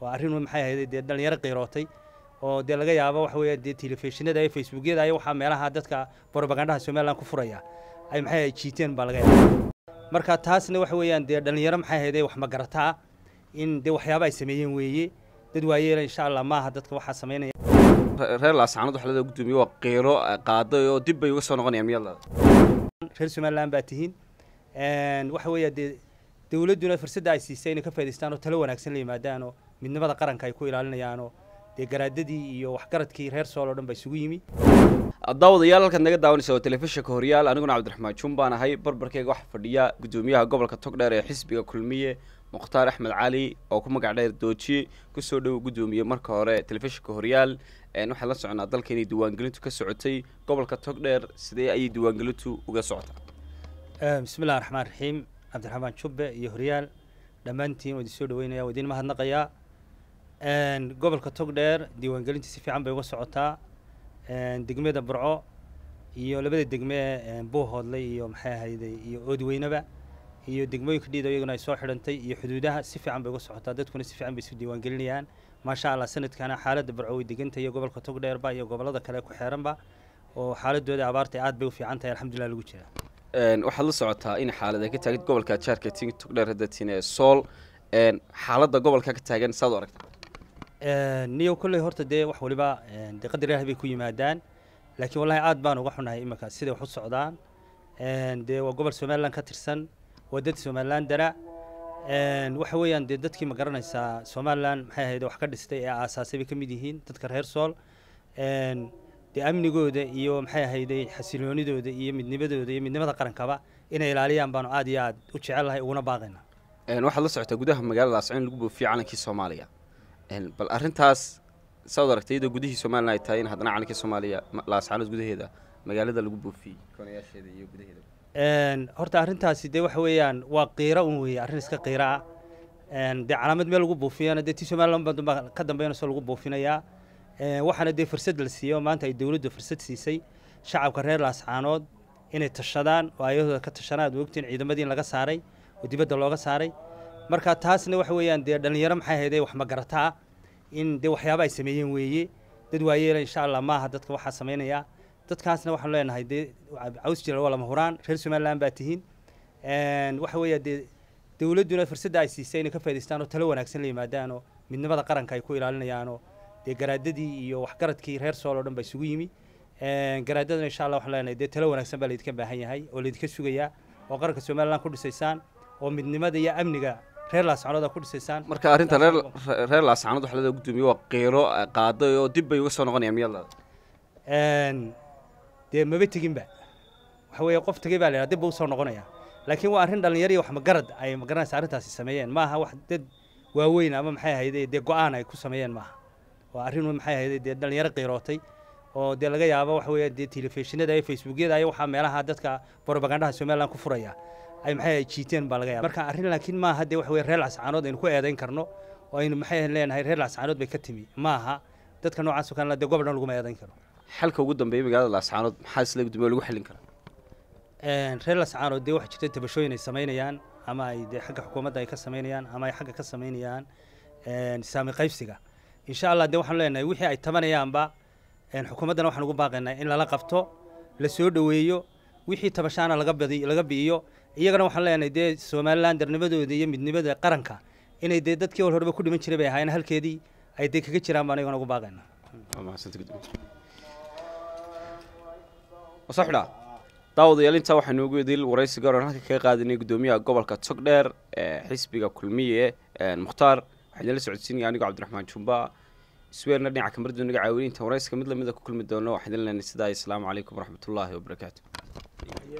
waa arrin maxay ahayd dee dhalinyaro qiirootay oo dee laga yaabo waxa weeyaan dee telefishinada iyo facebookyada iyo waxaa meelaha dadka propagandaha somalilan ku furaya ay maxay ahayd jiiteen baa laga yaaba marka taasna waxa weeyaan dee dhalinyaro maxay ahayd wax magarataa in dee waxyaaba ay sameeyeen weeye dad waayeela insha allah maaha dadka waxaa samaynaya reer laasacaanad wax lada gudoomiye waa qiiro eh, qaaday oo dib bay uga soo noqonayaan miyadaada reer somaliland baa tihiin waxa weeyaa dee dowladduna fursadda ay siisay inay ka faa'idaystaan oo talo wanaagsan la yimaadaanoo midnimada qaranka ay ku ilaalinayaano dee garaadadii iyo waxgaradkii reer sool o dhan baa isugu yimi daawadayaal halkaad naga daawanaysa oo telefishinka horyaal aniguna cabdiraxmaan juun baan ahay barbarkeyga waxaa fadhiya guddoomiyaha gobolka togdheer ee xisbiga kulmiye mukhtaar axmed cali oo ku magac dheer doojiye kusoo dhow guddoomiye marka hore telefishinka horyaal waxaa la soconaa dalka inay diwaangelintu ka socotay gobolka togdheer sidee ayay diwaangelintu uga socotaa bismillahi raxmaan raxiim cabdiraxmaan jubbe iyo horyaal dhammaantiin waan soo dhaweynaya waan idiin mahadnaqayaa gobolka togdheer diiwaangelinta si fiican bay uga socotaa degmada burco iyo labada degme ee buuhoodley iyo maxay ahayday iyo oodweynaba iyo degmooyinka dhiido iyaguna ay soo xidhantay iyo xuduudaha si fiican bay uga socotaa dadkuna si fiican bay isu diiwaangelinayaan maasha allah sanadkana xaaladda burco way degantay iyo gobolka togdheerba iyo gobollada kale ku xeeranba oo xaaladooda abaartay aad bay u fiican tahay alxamdulillah lagu jira waxaad la socotaa in xaalad ka taagid gobolka jaarka togdheer hadda tine sool xaaladda gobolka ka taagan saad u aragta niyo kolley horta dee wax waliba dee qadar ilaah bay ku yimaadaan laakiin wallahi aad baan uga xunahay iminkaas siday wax u socdaan dee waa gobol somalilan ka tirsan waa dad somalilan dara waxa weeyaan dee dadkii ma garanaysaa somalilan maxay ahayd wax ka dhistay ee aasaasay bay ka mid yihiin dadka reer sool dee amnigooda iyo maxay ahayday xasiloonidooda iyo midnimadooda iyo midnimada qarankaba inay ilaaliyaan baanu aad iyo aad u jecel lahay uguna baaqayna waxaad la socotaa gudaha magaalada ascin lagu boofiye calankii soomaaliya bal arintaas saad aragtayada gudihii somalilan ay tahay in haddana calanka soomaaliya laasaanood gudaheeda magaalada lagu boofiyey koonayaasheeda iyo gudaheeda horta arrintaasi dee waxa weeyaan waa qiira un weeye arrin iska qiira ah dee calaamad meel lagu buufiyana dee ti somalilan ka dambeeyana lagu buufinayaa waxaana dee fursad la siiyey maanta ay dowladdu fursad siisay shacabka reer laascaanood inay tashadaan oo ayadooda ka tashadaan aad moogtiin ciidamadii in laga saaray oo dibadda looga saaray marka taasna waxa weeyaan dee dhallinyaro maxay hayday wax magarato ah in dee waxyaaba ay sameeyeen weeye dad waayeela insha allah maaha dadka waxaa samaynayaa dadkaasna waxaan leenahay dee caws jiral waa lama huraan reer somaliland baa tihiin waxa weeya dee dowladduna fursadda ay siisay inay ka faa'idaystaan oo talo wanaagsan la yimaadaan midnimada qaranka ay ku ilaalinayaanoo dee garaadadii iyo waxgaradkii reer sool o dhan baa isugu yimi garaadadana insha allah waxaan leenahay dee talo wanaagsan baa laydinka baahan yahay oo laydinka sugayaa oo qaranka somaliland ku dhisaysaan oo midnimada iyo amniga reer laascanood ku dhisaysaan marka arrinta reer laascanood wax lada gudoomiye waa qiiro eh, qaaday oo dib bay uga soo noqonayaan miyadla dee maba teginba waxa weeye qof tegey baa la yidhaha dib buu usoo noqonayaa laakiin waa arrin dhallinyari wax magarad ay magaranaysa arrintaasi sameeyeen maaha wax dad waaweyn ama maxay ahayde dee go-aan ay ku sameeyeen maaha waa arrin maxay ahayde dee dhallinyaro qiirootay oo dee laga yaabo waxa weeye dee telefishinada iyo facebookyada iyo waxaa meelaha dadka propagandhaha somaliland ku furaya ay maxay jiiteen baa laga yaaba marka arrin laakiin maaha dee waxa weye reer lascaanood aynu ku eedayn karno oo aynu maxay leenahay reer lascaanood bay ka timi maaha dadka noocaas oo kalena dee gobolna laguma eedayn karo xalka ugu dambeeya magaalada lascaanood maxaa isla lagu xallin karaa reer lascaanood dee waxaa jirta tabashooyin ay samaynayaan ama ay dee xagga xukuumadda ay ka samaynayaan ama ay xagga ka samaynayaan saami qaybsiga insha allah dee waxaanu leenahay wixii ay tabanayaanba xukuumaddana waxaan ugu baaqaynaa in lala qabto la soo dhoweeyo wixii tabashaana laga bi'iyo iyagana waxaan leenahay dee somalilan darnimadooda iyo midnimada qaranka inay dee dadkii hol horeba ku dhiman jiray bay ahaayeen halkeedii ay dee kaga jiraan baan iyagana ugu baaqayna wasaxidha daawadayalinta waxaa noogu edil waraysi garan halka kaga qaadanay gudoomiyaha gobolka togdheer ee xisbiga kulmiye mukhtaar waxaan idinla socodsiinaya anigoo cabdiraxmaan jumba isweerna dhinaca kamaradu naga caawinay inta warayska mid lamida ku kulmi doono waxaan idin leenay sidaa asalaamu calaykum waraxmatullaahi wabarakaatu